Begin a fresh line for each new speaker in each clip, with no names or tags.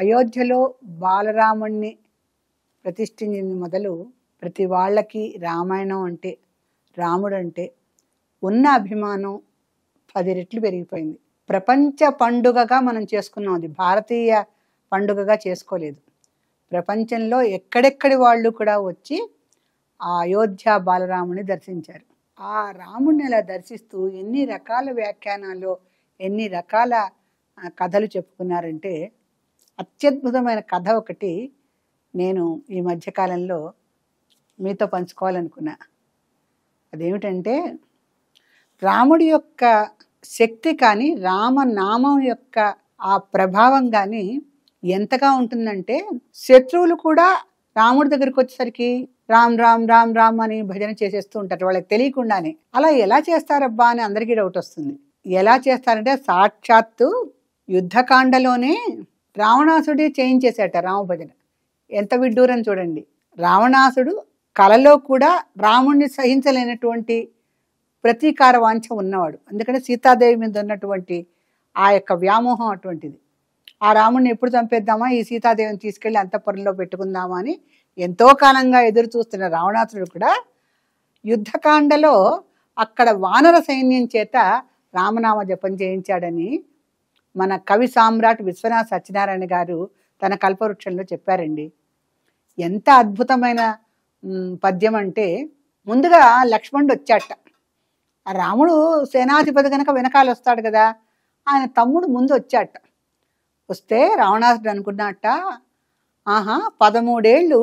అయోధ్యలో బాలరాముణ్ణి ప్రతిష్ఠించిన మొదలు ప్రతి వాళ్ళకి రామాయణం అంటే రాముడు అంటే ఉన్న అభిమానం పది రెట్లు పెరిగిపోయింది ప్రపంచ పండుగగా మనం చేసుకున్నాం అది భారతీయ పండుగగా చేసుకోలేదు ప్రపంచంలో ఎక్కడెక్కడి వాళ్ళు కూడా వచ్చి ఆ అయోధ్య బాలరాముని దర్శించారు ఆ రాముడిని అలా దర్శిస్తూ ఎన్ని రకాల వ్యాఖ్యానాలు ఎన్ని రకాల కథలు చెప్పుకున్నారంటే అత్యద్భుతమైన కథ ఒకటి నేను ఈ మధ్యకాలంలో మీతో పంచుకోవాలనుకున్నా అదేమిటంటే రాముడి యొక్క శక్తి కానీ రామనామం యొక్క ఆ ప్రభావం కానీ ఎంతగా ఉంటుందంటే శత్రువులు కూడా రాముడి దగ్గరికి వచ్చేసరికి రామ్ రామ్ రామ్ రామ్ అని భజన చేసేస్తూ ఉంటారు వాళ్ళకి తెలియకుండానే అలా ఎలా చేస్తారబ్బా అని అందరికీ డౌట్ వస్తుంది ఎలా చేస్తారంటే సాక్షాత్తు యుద్ధకాండలోనే రావణాసుడే చేయించేశాట రామభజన ఎంత విడ్డూరం చూడండి రావణాసుడు కలలో కూడా రాముణ్ణి సహించలేనటువంటి ప్రతీకార వాంఛ ఉన్నవాడు అందుకని సీతాదేవి మీద ఉన్నటువంటి ఆ యొక్క వ్యామోహం అటువంటిది ఆ రాముణ్ణి ఎప్పుడు చంపేద్దామా ఈ సీతాదేవిని తీసుకెళ్లి అంతఃపురంలో పెట్టుకుందామా అని ఎంతో కాలంగా ఎదురు చూస్తున్న రావణాసుడు కూడా యుద్ధకాండలో అక్కడ వానర సైన్యం చేత రామనామ జపం చేయించాడని మన కవి సామ్రాట్ విశ్వనాథ్ సత్యనారాయణ గారు తన కల్పవృక్షంలో చెప్పారండి ఎంత అద్భుతమైన పద్యం అంటే ముందుగా లక్ష్మణుడు వచ్చాట రాముడు సేనాధిపతి కనుక వెనకాల వస్తాడు కదా ఆయన తమ్ముడు ముందు వచ్చాట వస్తే రావణాసుడు అనుకున్నట్ట ఆహా పదమూడేళ్ళు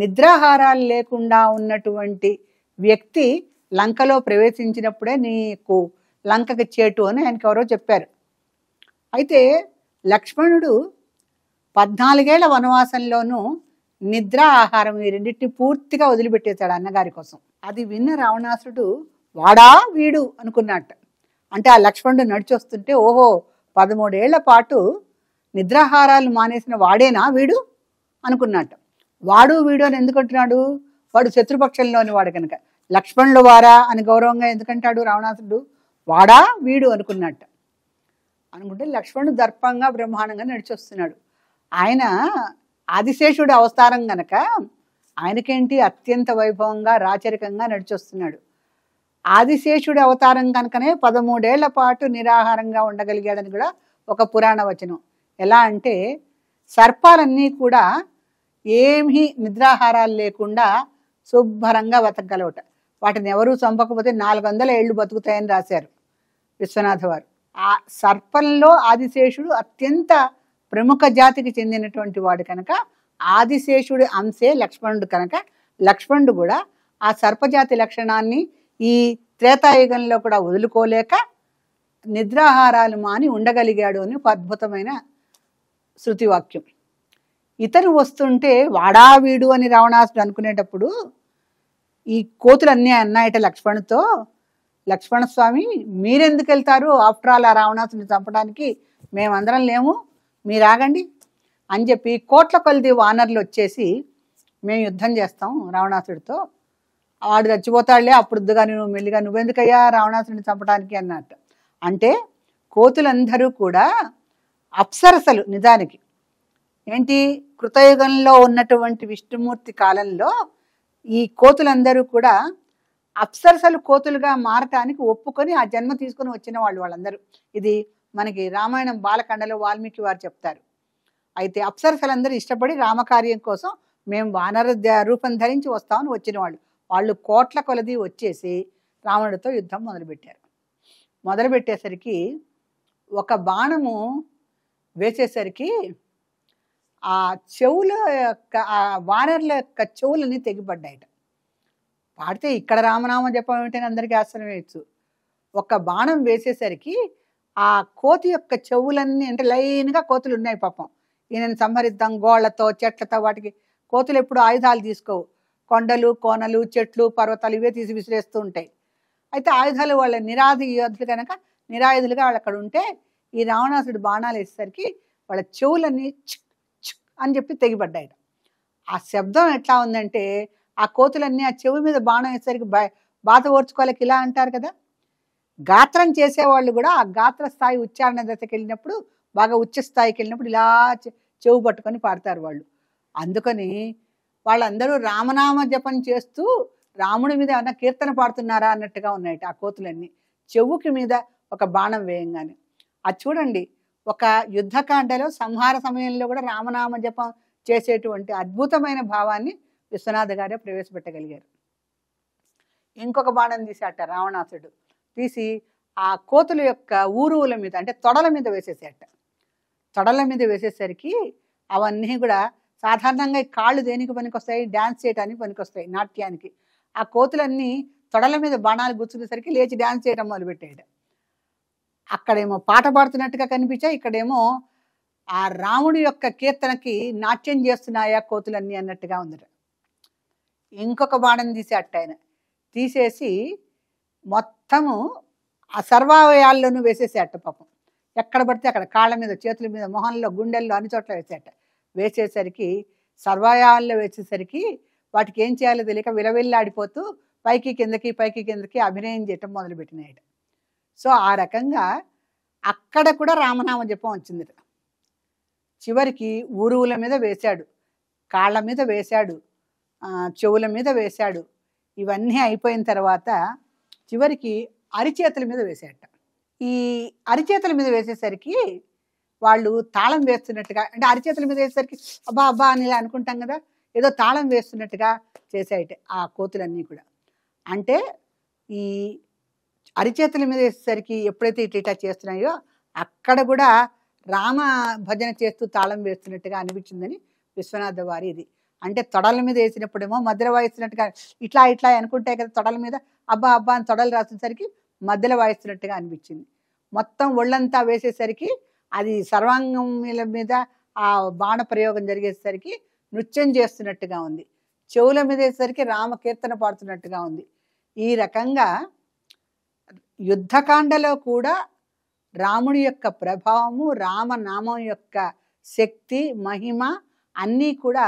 నిద్రాహారాలు లేకుండా ఉన్నటువంటి వ్యక్తి లంకలో ప్రవేశించినప్పుడే నీకు లంకకి చేటు అని ఆయనకి ఎవరో చెప్పారు అయితే లక్ష్మణుడు పద్నాలుగేళ్ల వనవాసంలోనూ నిద్ర ఆహారం ఈ రెండింటిని పూర్తిగా వదిలిపెట్టేశాడు అన్నగారి కోసం అది విన్న రావణాసుడు వాడా వీడు అనుకున్నట్ట అంటే ఆ లక్ష్మణుడు నడిచొస్తుంటే ఓహో పదమూడేళ్ల పాటు నిద్రాహారాలు మానేసిన వాడేనా వీడు అనుకున్నట్ట వాడు వీడు అని ఎందుకంటున్నాడు వాడు శత్రుపక్షంలోని వాడు కనుక లక్ష్మణుల వారా అని గౌరవంగా ఎందుకంటాడు రావణాసుడు వాడా వీడు అనుకున్నట్టు అనుకుంటే లక్ష్మణుడు దర్పంగా బ్రహ్మాండంగా నడిచొస్తున్నాడు ఆయన ఆదిశేషుడి అవతారం గనక ఆయనకేంటి అత్యంత వైభవంగా రాచరికంగా నడిచొస్తున్నాడు ఆదిశేషుడి అవతారం కనుకనే పదమూడేళ్ల పాటు నిరాహారంగా ఉండగలిగాడని కూడా ఒక పురాణ వచనం ఎలా అంటే సర్పాలన్నీ కూడా ఏమీ నిద్రాహారాలు లేకుండా శుభ్రంగా బతకగలవట వాటిని ఎవరూ చంపకపోతే నాలుగు వందల ఏళ్ళు బతుకుతాయని రాశారు విశ్వనాథ వారు ఆ సర్పంలో ఆదిశేషుడు అత్యంత ప్రముఖ జాతికి చెందినటువంటి వాడు కనుక ఆదిశేషుడి అంశే లక్ష్మణుడు కనుక లక్ష్మణుడు కూడా ఆ సర్పజాతి లక్షణాన్ని ఈ త్రేతాయుగంలో కూడా వదులుకోలేక నిద్రాహారాలు మాని ఉండగలిగాడు అని ఒక అద్భుతమైన శృతివాక్యం ఇతను వస్తుంటే వాడా వీడు అని రావణాసుడు అనుకునేటప్పుడు ఈ కోతులు అన్నీ అన్నాయట లక్ష్మణుతో లక్ష్మణస్వామి మీరెందుకు వెళ్తారు ఆఫ్టర్ ఆల్ ఆ రావణాసుని చంపడానికి మేమందరం లేము మీరు ఆగండి అని చెప్పి కోట్ల కొలది వానర్లు వచ్చేసి మేము యుద్ధం చేస్తాం రావణాసుడితో ఆడు చచ్చిపోతాడులే అప్పుడుగా నువ్వు మెల్లిగా నువ్వెందుకయ్యా రావణాసుని చంపడానికి అన్నట్టు అంటే కోతులందరూ కూడా అప్సరసలు నిజానికి ఏంటి కృతయుగంలో ఉన్నటువంటి విష్ణుమూర్తి కాలంలో ఈ కోతులందరూ కూడా అప్సరసలు కోతులుగా మారటానికి ఒప్పుకొని ఆ జన్మ తీసుకుని వచ్చిన వాళ్ళు వాళ్ళందరూ ఇది మనకి రామాయణం బాలకండలో వాల్మీకి వారు చెప్తారు అయితే అప్సరసలందరూ ఇష్టపడి రామకార్యం కోసం మేము వానర రూపం ధరించి వస్తామని వచ్చిన వాళ్ళు వాళ్ళు కోట్ల కొలది వచ్చేసి రావణుడితో యుద్ధం మొదలుపెట్టారు మొదలుపెట్టేసరికి ఒక బాణము వేసేసరికి ఆ చెవుల యొక్క వానర్ల యొక్క చెవులని తెగిపడ్డాయట పాడితే ఇక్కడ రామనామం జపం ఏమిటని అందరికీ ఆశ్చర్యం వేయచ్చు ఒక బాణం వేసేసరికి ఆ కోతి యొక్క చెవులన్నీ అంటే లైన్గా కోతులు ఉన్నాయి పాపం ఈయనను సంహరిద్దాం గోళ్లతో చెట్లతో వాటికి కోతులు ఎప్పుడు ఆయుధాలు తీసుకోవు కొండలు కోనలు చెట్లు పర్వతాలు ఇవే తీసి విసిరేస్తూ ఉంటాయి అయితే ఆయుధాలు వాళ్ళ నిరాధి యోధులు కనుక నిరాయుధులుగా వాళ్ళు అక్కడ ఉంటే ఈ రావణాసుడు బాణాలు వేసేసరికి వాళ్ళ చెవులన్నీ చిక్ చిక్ అని చెప్పి తెగిపడ్డాయి ఆ శబ్దం ఎట్లా ఉందంటే ఆ కోతులన్నీ ఆ చెవి మీద బాణం వేసేసరికి బాధ ఓర్చుకోవాలకి ఇలా అంటారు కదా గాత్రం చేసేవాళ్ళు కూడా ఆ గాత్ర స్థాయి ఉచ్చారణ దశకి వెళ్ళినప్పుడు బాగా ఉచ్చ స్థాయికి వెళ్ళినప్పుడు ఇలా చెవు పట్టుకొని పాడతారు వాళ్ళు అందుకని వాళ్ళందరూ రామనామ జపం చేస్తూ రాముడి మీద ఏమన్నా కీర్తన పాడుతున్నారా అన్నట్టుగా ఉన్నాయి ఆ కోతులన్నీ చెవుకి మీద ఒక బాణం వేయంగానే అది చూడండి ఒక యుద్ధకాండలో సంహార సమయంలో కూడా రామనామ జపం చేసేటువంటి అద్భుతమైన భావాన్ని విశ్వనాథ గారే ప్రవేశపెట్టగలిగారు ఇంకొక బాణం తీసేట రావణాసుడు తీసి ఆ కోతుల యొక్క ఊరువుల మీద అంటే తొడల మీద వేసేసేట తొడల మీద వేసేసరికి అవన్నీ కూడా సాధారణంగా ఈ కాళ్ళు దేనికి పనికొస్తాయి డ్యాన్స్ చేయడానికి పనికొస్తాయి నాట్యానికి ఆ కోతులన్నీ తొడల మీద బాణాలు గుచ్చుకునేసరికి లేచి డ్యాన్స్ చేయడం మొదలుపెట్టాడు అక్కడేమో పాట పాడుతున్నట్టుగా కనిపించా ఇక్కడేమో ఆ రాముడి యొక్క కీర్తనకి నాట్యం చేస్తున్నాయా కోతులన్నీ అన్నట్టుగా ఉంది ఇంకొక బాణం తీసి అట్టాయన తీసేసి మొత్తము ఆ సర్వావయాల్లోనూ వేసేసేట పాపం ఎక్కడ పడితే అక్కడ కాళ్ళ మీద చేతుల మీద మొహంలో గుండెల్లో అన్ని చోట్ల వేసేట వేసేసరికి సర్వాయాల్లో వేసేసరికి వాటికి ఏం చేయాలో తెలియక విలవిల్లాడిపోతూ పైకి కిందకి పైకి కిందకి అభినయం చేయటం మొదలుపెట్టినాయట సో ఆ రకంగా అక్కడ కూడా రామనామ జపం వచ్చింది చివరికి ఊరువుల మీద వేశాడు కాళ్ళ మీద వేశాడు చెవుల మీద వేశాడు ఇవన్నీ అయిపోయిన తర్వాత చివరికి అరిచేతుల మీద వేసాడట ఈ అరిచేతుల మీద వేసేసరికి వాళ్ళు తాళం వేస్తున్నట్టుగా అంటే అరిచేతుల మీద వేసేసరికి అబ్బా అబ్బా అని ఇలా అనుకుంటాం కదా ఏదో తాళం వేస్తున్నట్టుగా చేసాయట ఆ కోతులన్నీ కూడా అంటే ఈ అరిచేతుల మీద వేసేసరికి ఎప్పుడైతే ఇట్లా ఇట్లా చేస్తున్నాయో అక్కడ కూడా రామ భజన చేస్తూ తాళం వేస్తున్నట్టుగా అనిపించిందని విశ్వనాథ వారి ఇది అంటే తొడల మీద వేసినప్పుడేమో మధ్యలో వాయిస్తున్నట్టుగా ఇట్లా ఇట్లా అనుకుంటే కదా తొడల మీద అబ్బా అబ్బా అని తొడలు రాసేసరికి మధ్యలో వాయిస్తున్నట్టుగా అనిపించింది మొత్తం ఒళ్ళంతా వేసేసరికి అది సర్వాంగం మీద ఆ బాణ ప్రయోగం జరిగేసరికి నృత్యం చేస్తున్నట్టుగా ఉంది చెవుల మీద వేసేసరికి రామకీర్తన పాడుతున్నట్టుగా ఉంది ఈ రకంగా యుద్ధకాండలో కూడా రాముడి యొక్క ప్రభావము రామనామం యొక్క శక్తి మహిమ అన్నీ కూడా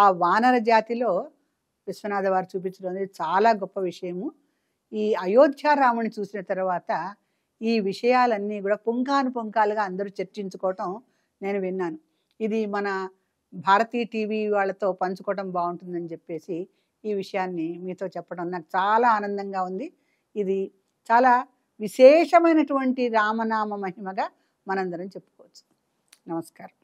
ఆ వానర జాతిలో విశ్వనాథ వారు చూపించడం అనేది చాలా గొప్ప విషయము ఈ అయోధ్య రాముని చూసిన తర్వాత ఈ విషయాలన్నీ కూడా పుంఖాను పుంఖాలుగా అందరూ చర్చించుకోవటం నేను విన్నాను ఇది మన భారతీయ టీవీ వాళ్ళతో పంచుకోవటం బాగుంటుందని చెప్పేసి ఈ విషయాన్ని మీతో చెప్పడం నాకు చాలా ఆనందంగా ఉంది ఇది చాలా విశేషమైనటువంటి రామనామ మహిమగా మనందరం చెప్పుకోవచ్చు నమస్కారం